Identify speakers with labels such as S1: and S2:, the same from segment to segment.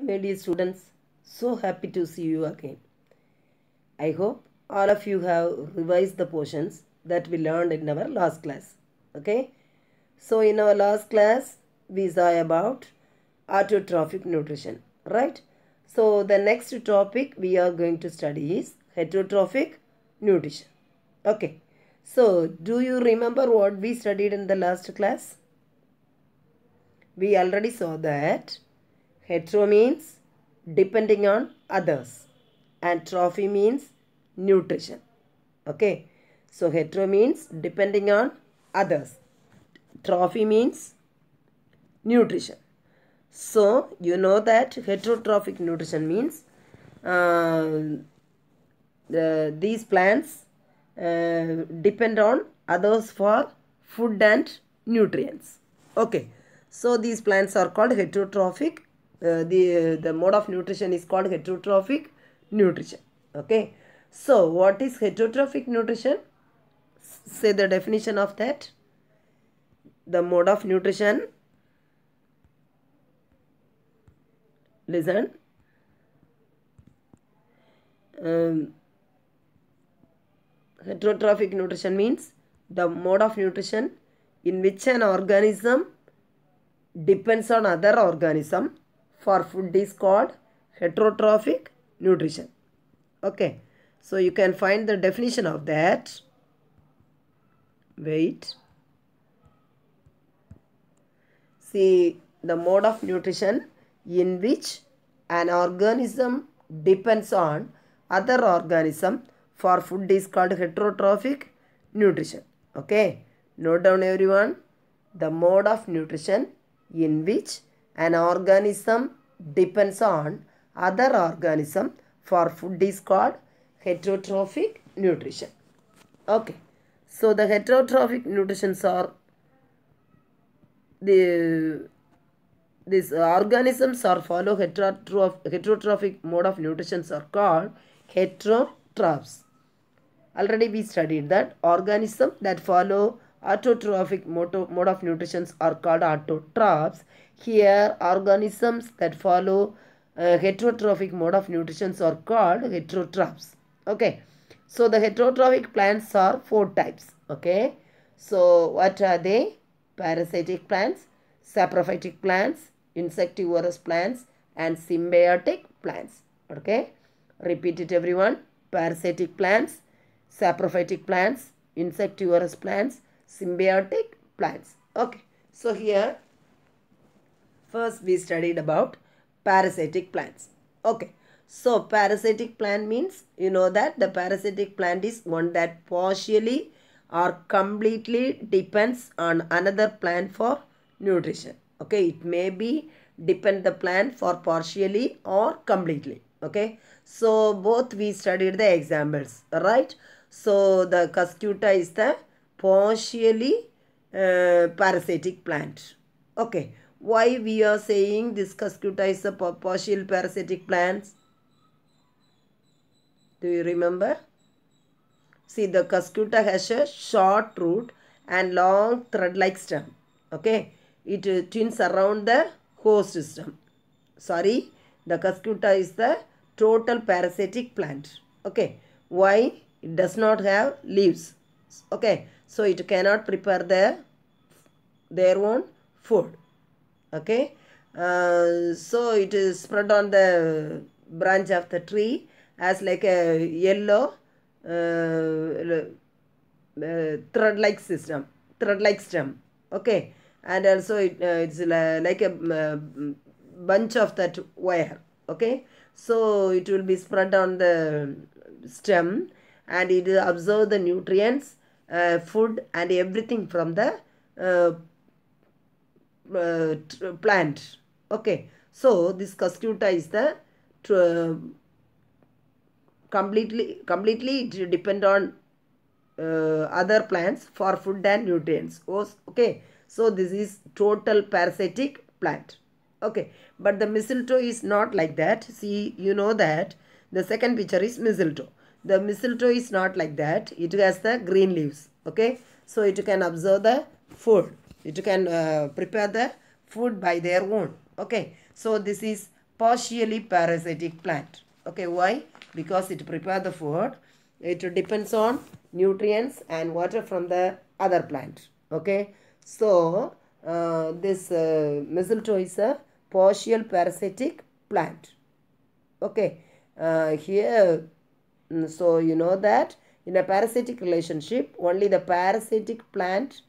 S1: My dear students, so happy to see you again. I hope all of you have revised the portions that we learned in our last class. Okay. So in our last class, we saw about autotrophic nutrition. Right. So the next topic we are going to study is heterotrophic nutrition. Okay. So do you remember what we studied in the last class? We already saw that Hetero means depending on others and trophy means nutrition. Okay. So hetero means depending on others. Trophy means nutrition. So you know that heterotrophic nutrition means uh, the, uh, these plants uh, depend on others for food and nutrients. Okay. So these plants are called heterotrophic uh, the the mode of nutrition is called heterotrophic nutrition okay so what is heterotrophic nutrition say the definition of that the mode of nutrition listen um, heterotrophic nutrition means the mode of nutrition in which an organism depends on other organism for food is called heterotrophic nutrition. Okay. So you can find the definition of that. Wait. See the mode of nutrition in which an organism depends on other organism for food is called heterotrophic nutrition. Okay. Note down everyone the mode of nutrition in which an organism depends on other organism for food is called heterotrophic nutrition. Okay. So the heterotrophic nutritions are the these organisms are follow heterotrophic mode of nutrition. are called heterotrophs. Already we studied that organism that follow Autotrophic mode of nutrition are called autotrophs. Here, organisms that follow uh, heterotrophic mode of nutrition are called heterotrophs. Okay. So, the heterotrophic plants are four types. Okay. So, what are they? Parasitic plants, saprophytic plants, insectivorous plants and symbiotic plants. Okay. Repeat it everyone. Parasitic plants, saprophytic plants, insectivorous plants, symbiotic plants. Okay, so here first we studied about parasitic plants. Okay, so parasitic plant means you know that the parasitic plant is one that partially or completely depends on another plant for nutrition. Okay, it may be depend the plant for partially or completely. Okay, so both we studied the examples, right? So the cascuta is the partially uh, parasitic plant. Okay, why we are saying this Cuscuta is a partial parasitic plant? Do you remember? See, the Cuscuta has a short root and long thread-like stem. Okay, it uh, twins around the host system. Sorry, the Cuscuta is the total parasitic plant. Okay, why? It does not have leaves. Okay, so it cannot prepare their their own food okay uh, so it is spread on the branch of the tree as like a yellow uh, uh, thread like system thread like stem okay and also it, uh, it's like a uh, bunch of that wire okay so it will be spread on the stem and it absorb the nutrients uh, food and everything from the uh, uh plant. Okay, so this cuscuta is the completely completely it depend on uh, other plants for food and nutrients. Oh, okay, so this is total parasitic plant. Okay, but the mistletoe is not like that. See, you know that the second picture is mistletoe the mistletoe is not like that. It has the green leaves. Okay. So it can observe the food. It can uh, prepare the food by their own. Okay. So this is partially parasitic plant. Okay. Why? Because it prepare the food. It depends on nutrients and water from the other plant. Okay. So uh, this uh, mistletoe is a partial parasitic plant. Okay. Uh, here Mm, so you know that in a parasitic relationship, only the parasitic plant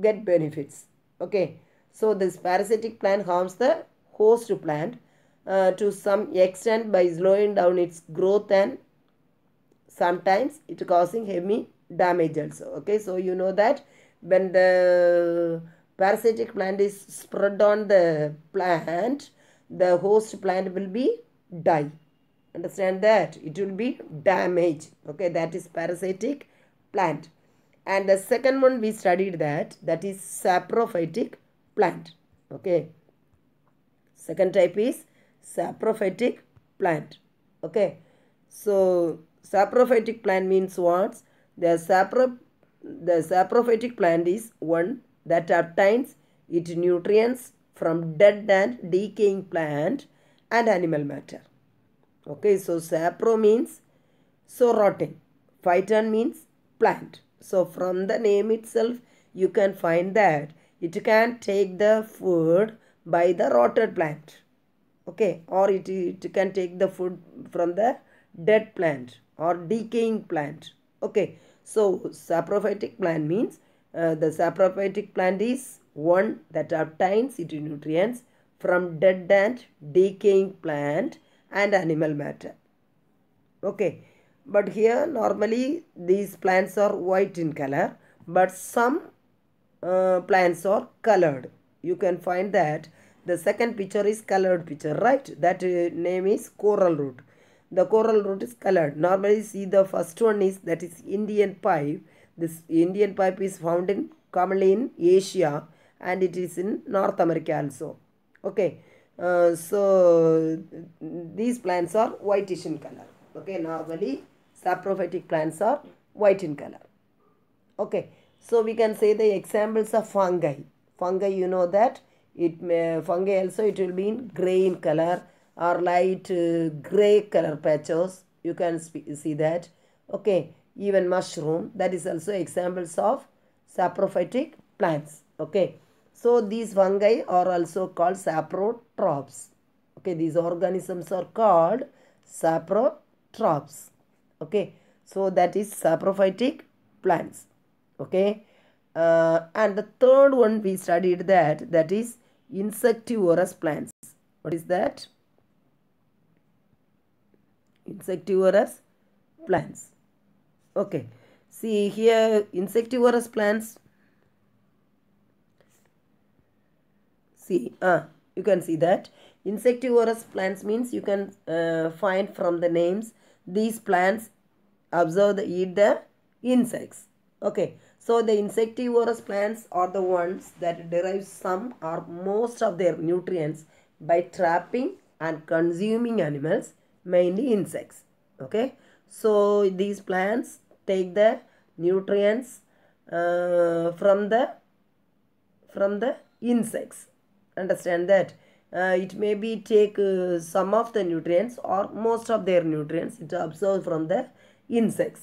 S1: get benefits. Okay. So this parasitic plant harms the host plant uh, to some extent by slowing down its growth and sometimes it causing heavy damage also. Okay. So you know that when the parasitic plant is spread on the plant, the host plant will be die. Understand that? It will be damaged. Okay, that is parasitic plant. And the second one we studied that, that is saprophytic plant. Okay. Second type is saprophytic plant. Okay. So, saprophytic plant means what? The, sapro the saprophytic plant is one that obtains its nutrients from dead and decaying plant and animal matter. Okay, so sapro means so rotten. Phyton means plant. So from the name itself, you can find that it can take the food by the rotted plant. Okay, or it, it can take the food from the dead plant or decaying plant. Okay, so saprophytic plant means uh, the saprophytic plant is one that obtains its nutrients from dead and decaying plant and animal matter. Okay, but here normally these plants are white in color, but some uh, plants are colored. You can find that the second picture is colored picture, right? That uh, name is coral root. The coral root is colored. Normally see the first one is that is Indian pipe. This Indian pipe is found in commonly in Asia and it is in North America also. Okay uh, so these plants are whitish in color. Okay, normally saprophytic plants are white in color. Okay, so we can say the examples of fungi. Fungi, you know that it may, fungi also it will be in gray in color or light uh, gray color patches. You can see that. Okay, even mushroom that is also examples of saprophytic plants. Okay. So these fungi are also called saprotrophs. Okay, these organisms are called saprotrophs. Okay, so that is saprophytic plants. Okay, uh, and the third one we studied that that is insectivorous plants. What is that? Insectivorous plants. Okay, see here insectivorous plants see uh, you can see that insectivorous plants means you can uh, find from the names these plants observe the eat the insects okay so the insectivorous plants are the ones that derive some or most of their nutrients by trapping and consuming animals mainly insects okay so these plants take the nutrients uh, from the from the insects understand that uh, it may be take uh, some of the nutrients or most of their nutrients it absorbs from the insects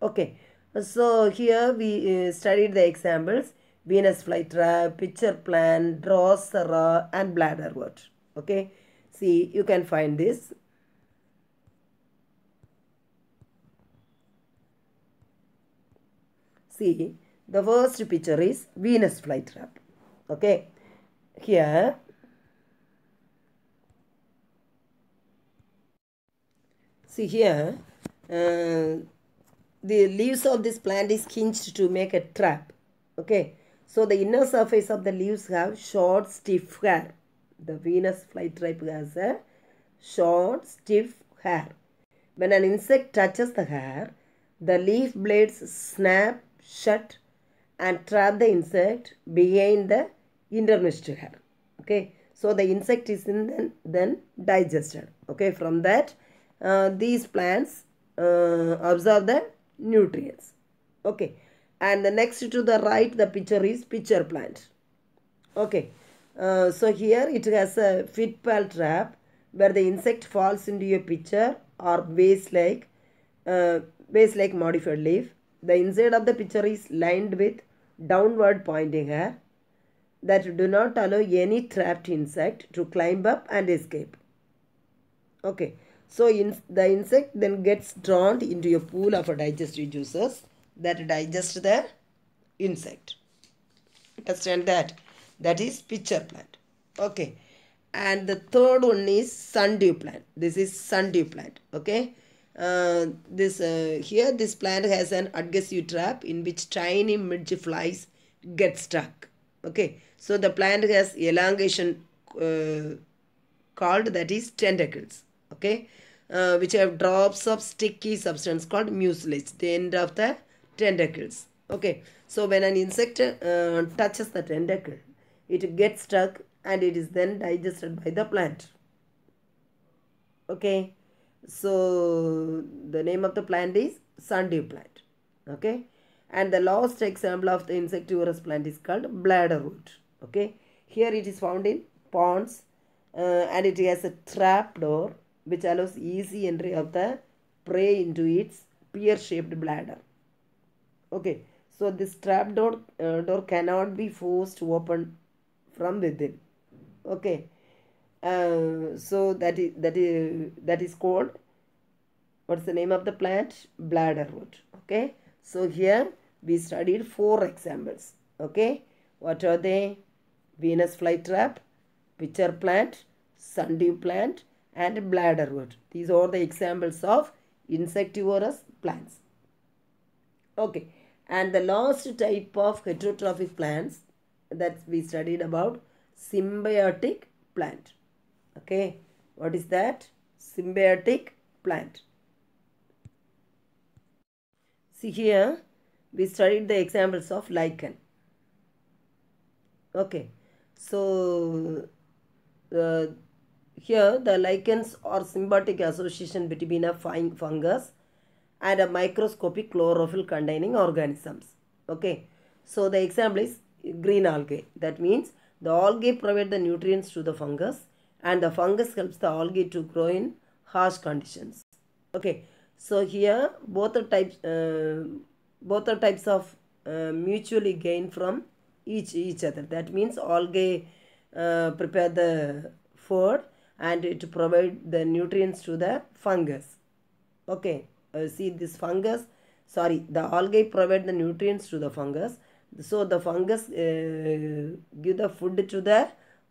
S1: okay so here we uh, studied the examples venus flytrap pitcher plant drosera and bladderwort okay see you can find this see the first picture is venus flytrap okay here see here uh, the leaves of this plant is hinged to make a trap okay so the inner surface of the leaves have short stiff hair the venus flytrap has a short stiff hair when an insect touches the hair the leaf blades snap shut and trap the insect behind the internets to okay so the insect is in then, then digested okay from that uh, these plants uh, absorb the nutrients okay and the next to the right the picture is pitcher plant okay uh, so here it has a feed pal trap where the insect falls into a pitcher or base like uh, like modified leaf the inside of the pitcher is lined with downward pointing hair that do not allow any trapped insect to climb up and escape. Okay, so in, the insect then gets drawn into a pool of digestive juices that digest the insect. Understand that? That is pitcher plant. Okay, and the third one is sundew plant. This is sundew plant. Okay. Uh, this uh, here this plant has an adhesive trap in which tiny midge flies get stuck okay so the plant has elongation uh, called that is tentacles okay uh, which have drops of sticky substance called mucilage the end of the tentacles okay so when an insect uh, touches the tentacle it gets stuck and it is then digested by the plant okay so the name of the plant is sundew plant okay and the last example of the insectivorous plant is called bladder root. Okay. Here it is found in ponds uh, and it has a trap door which allows easy entry of the prey into its pear-shaped bladder. Okay. So this trap door, uh, door cannot be forced to open from within. Okay. Uh, so that is that is that is called what's the name of the plant bladder root okay so here we studied four examples. Okay. What are they? Venus flytrap, pitcher plant, sundew plant and bladderwort. These are the examples of insectivorous plants. Okay. And the last type of heterotrophic plants that we studied about symbiotic plant. Okay. What is that? Symbiotic plant. See here, we studied the examples of lichen okay so uh, here the lichens are symbiotic association between a fine fungus and a microscopic chlorophyll containing organisms okay so the example is green algae that means the algae provide the nutrients to the fungus and the fungus helps the algae to grow in harsh conditions okay so here both the types uh, both are types of uh, mutually gain from each each other that means algae uh, prepare the food and it provide the nutrients to the fungus okay uh, see this fungus sorry the algae provide the nutrients to the fungus so the fungus uh, give the food to the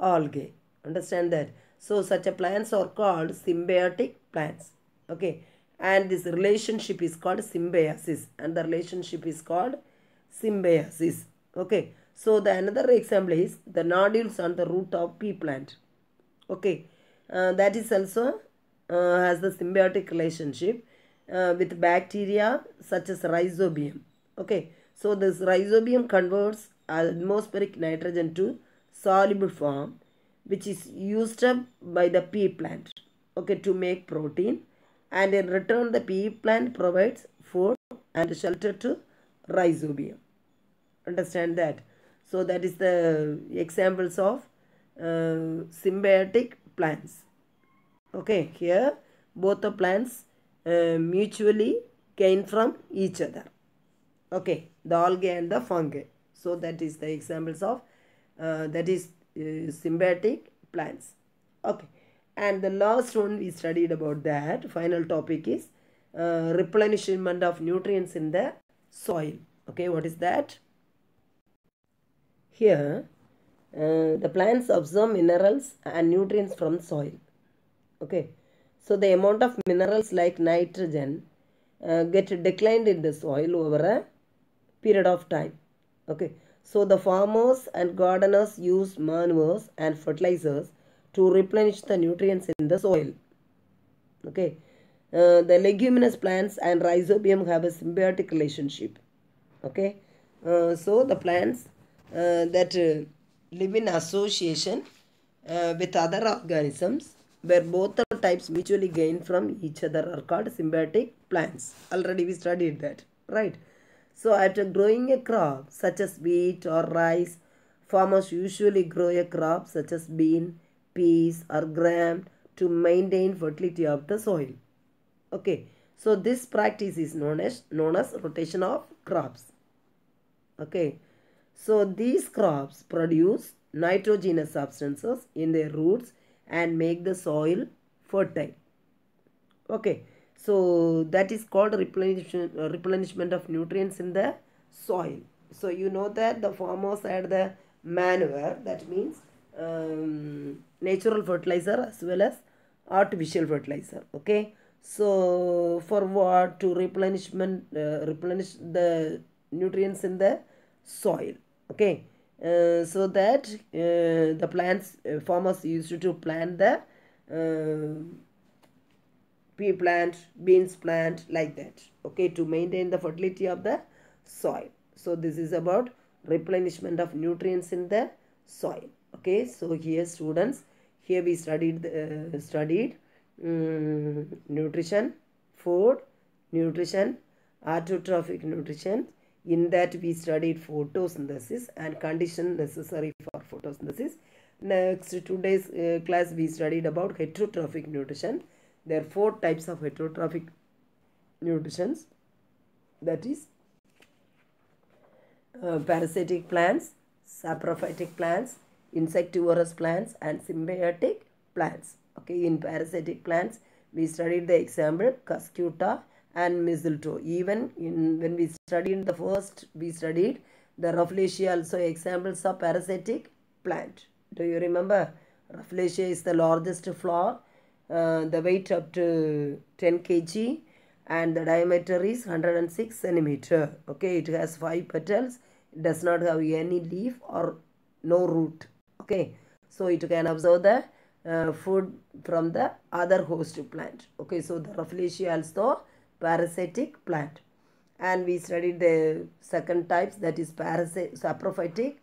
S1: algae understand that so such a plants are called symbiotic plants okay and this relationship is called symbiosis and the relationship is called symbiosis okay so the another example is the nodules on the root of pea plant okay uh, that is also uh, has the symbiotic relationship uh, with bacteria such as rhizobium okay so this rhizobium converts atmospheric nitrogen to soluble form which is used up by the pea plant okay to make protein and in return the pea plant provides food and shelter to rhizobium. Understand that? So that is the examples of uh, symbiotic plants. Okay, here both the plants uh, mutually gain from each other. Okay, the algae and the fungi. So that is the examples of uh, that is uh, symbiotic plants. Okay and the last one we studied about that final topic is uh, replenishment of nutrients in the soil okay what is that here uh, the plants absorb minerals and nutrients from soil okay so the amount of minerals like nitrogen uh, get declined in the soil over a period of time okay so the farmers and gardeners use manures and fertilizers to replenish the nutrients in the soil. Okay. Uh, the leguminous plants and rhizobium have a symbiotic relationship. Okay. Uh, so, the plants uh, that uh, live in association uh, with other organisms where both the types mutually gain from each other are called symbiotic plants. Already we studied that. Right. So, after growing a crop such as wheat or rice, farmers usually grow a crop such as bean, peas are gram to maintain fertility of the soil. Okay. So this practice is known as known as rotation of crops. Okay. So these crops produce nitrogenous substances in their roots and make the soil fertile. Okay. So that is called replenishment, uh, replenishment of nutrients in the soil. So you know that the farmers add the manure that means um, natural fertilizer as well as artificial fertilizer okay so for what to replenishment uh, replenish the nutrients in the soil okay uh, so that uh, the plants uh, farmers used to plant the uh, pea plant beans plant like that okay to maintain the fertility of the soil so this is about replenishment of nutrients in the soil okay so here students here we studied uh, studied um, nutrition food nutrition autotrophic nutrition in that we studied photosynthesis and condition necessary for photosynthesis next today's uh, class we studied about heterotrophic nutrition there are four types of heterotrophic nutritions that is uh, parasitic plants saprophytic plants insectivorous plants and symbiotic plants. Okay, in parasitic plants, we studied the example Cascuta and mistletoe. Even in when we studied the first, we studied the Rafflesia also examples of parasitic plant. Do you remember? Rafflesia is the largest flower. Uh, the weight up to 10 kg and the diameter is 106 centimeter. Okay, it has five petals. It does not have any leaf or no root okay so it can absorb the uh, food from the other host plant okay so the rafflesia also parasitic plant and we studied the second types that is parasite saprophytic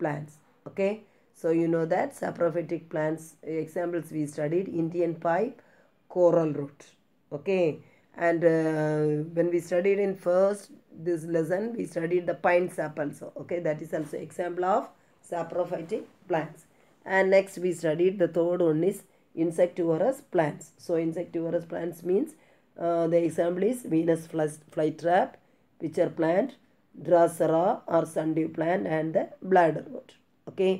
S1: plants okay so you know that saprophytic plants examples we studied indian pipe coral root okay and uh, when we studied in first this lesson we studied the pine sap also okay that is also example of saprophytic plants and next we studied the third one is insectivorous plants so insectivorous plants means uh, the example is venus flytrap pitcher plant drosera or sundew plant and the bladderwort okay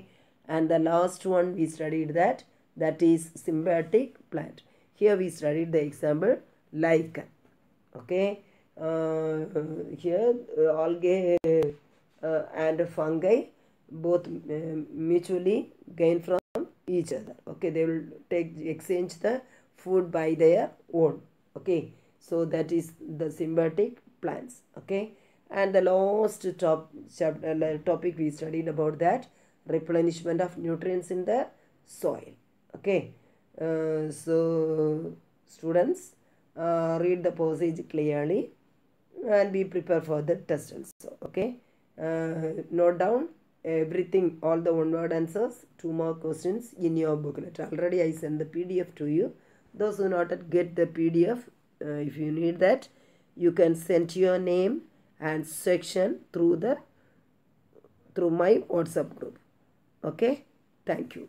S1: and the last one we studied that that is symbiotic plant here we studied the example lichen okay uh, here uh, algae uh, and fungi both um, mutually gain from each other okay they will take exchange the food by their own okay so that is the symbiotic plants okay and the last top chapter, uh, topic we studied about that replenishment of nutrients in the soil okay uh, so students uh, read the passage clearly and be prepared for the test also okay uh, note down everything all the one word answers two more questions in your booklet already i sent the pdf to you those who not get the pdf uh, if you need that you can send your name and section through the through my whatsapp group okay thank you